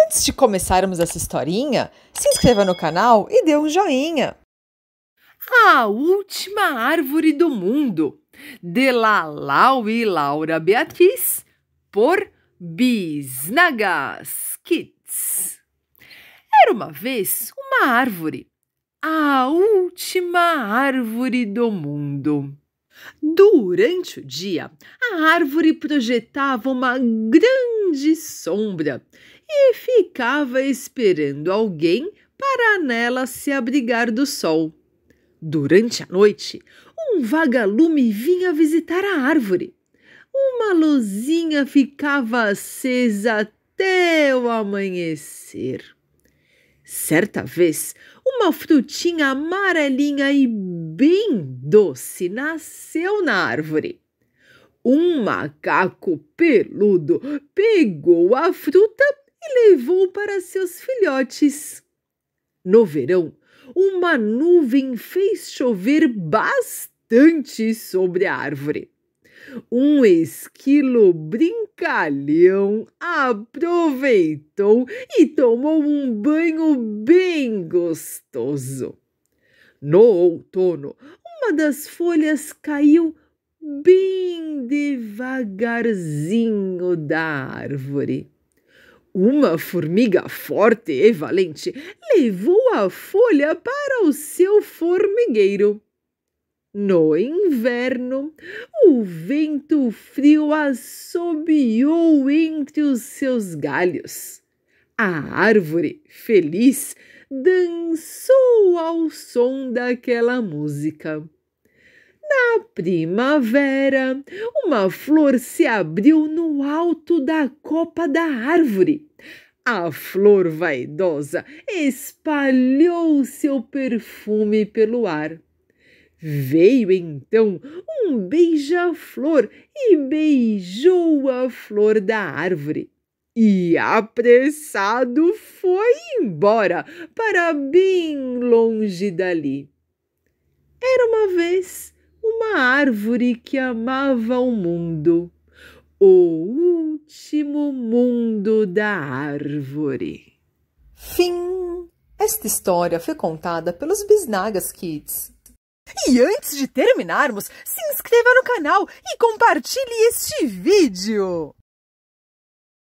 Antes de começarmos essa historinha, se inscreva no canal e dê um joinha. A última árvore do mundo, de Lalau e Laura Beatriz, por Bisnagas Kids. Era uma vez uma árvore, a última árvore do mundo. Durante o dia, a árvore projetava uma grande sombra e ficava esperando alguém para nela se abrigar do sol. Durante a noite, um vagalume vinha visitar a árvore. Uma luzinha ficava acesa até o amanhecer. Certa vez, uma frutinha amarelinha e bem doce nasceu na árvore. Um macaco peludo pegou a fruta e levou para seus filhotes. No verão, uma nuvem fez chover bastante sobre a árvore. Um esquilo brincalhão aproveitou e tomou um banho bem gostoso. No outono, uma das folhas caiu bem devagarzinho da árvore. Uma formiga forte e valente levou a folha para o seu formigueiro. No inverno, o vento frio assobiou entre os seus galhos. A árvore, feliz, dançou ao som daquela música. Na primavera, uma flor se abriu no alto da copa da árvore. A flor vaidosa espalhou seu perfume pelo ar. Veio então um beija-flor e beijou a flor da árvore. E apressado foi embora para bem longe dali. Era uma vez uma árvore que amava o mundo, o último mundo da árvore. Fim! Esta história foi contada pelos Bisnagas Kids. E antes de terminarmos, se inscreva no canal e compartilhe este vídeo!